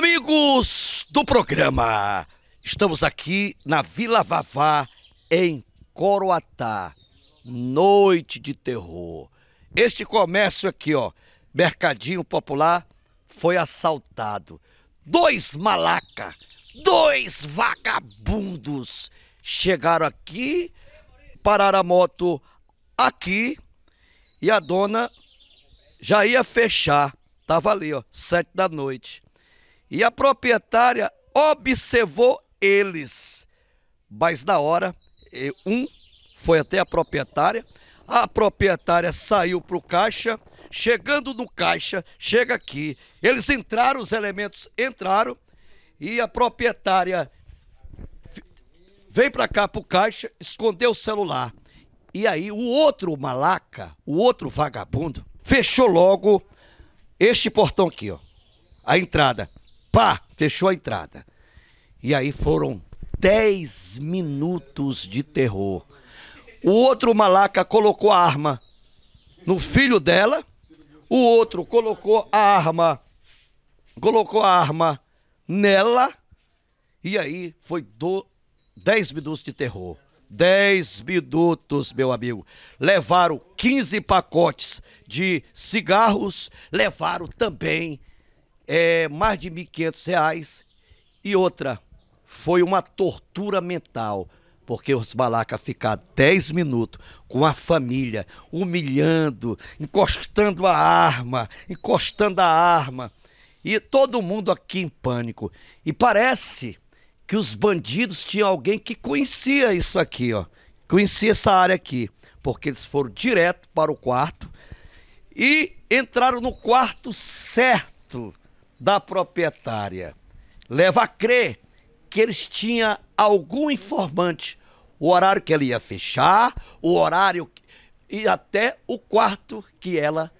Amigos do programa, estamos aqui na Vila Vavá, em Coroatá. Noite de terror. Este comércio aqui, ó, Mercadinho Popular, foi assaltado. Dois malaca, dois vagabundos chegaram aqui, pararam a moto aqui e a dona já ia fechar. Tava ali, ó, sete da noite. E a proprietária observou eles. Mas na hora, um foi até a proprietária, a proprietária saiu para o caixa. Chegando no caixa, chega aqui. Eles entraram, os elementos entraram. E a proprietária veio para cá para o caixa, escondeu o celular. E aí o outro malaca, o outro vagabundo, fechou logo este portão aqui, ó. A entrada. Pá! Fechou a entrada. E aí foram 10 minutos de terror. O outro malaca colocou a arma no filho dela. O outro colocou a arma. Colocou a arma nela. E aí foi do 10 minutos de terror. 10 minutos, meu amigo. Levaram 15 pacotes de cigarros, levaram também é, mais de R$ reais e outra, foi uma tortura mental, porque os Balaca ficaram 10 minutos com a família, humilhando, encostando a arma, encostando a arma, e todo mundo aqui em pânico. E parece que os bandidos tinham alguém que conhecia isso aqui, ó. Conhecia essa área aqui, porque eles foram direto para o quarto e entraram no quarto certo da proprietária leva a crer que eles tinham algum informante, o horário que ela ia fechar, o horário e até o quarto que ela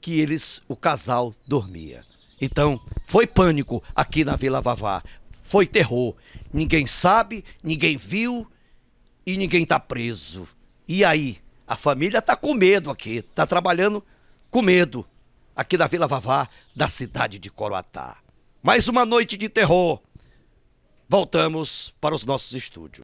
que eles o casal dormia. Então, foi pânico aqui na Vila Vavá. Foi terror. Ninguém sabe, ninguém viu e ninguém está preso. E aí, a família está com medo aqui, está trabalhando com medo aqui da Vila Vavá, da cidade de Coroatá. Mais uma noite de terror. Voltamos para os nossos estúdios.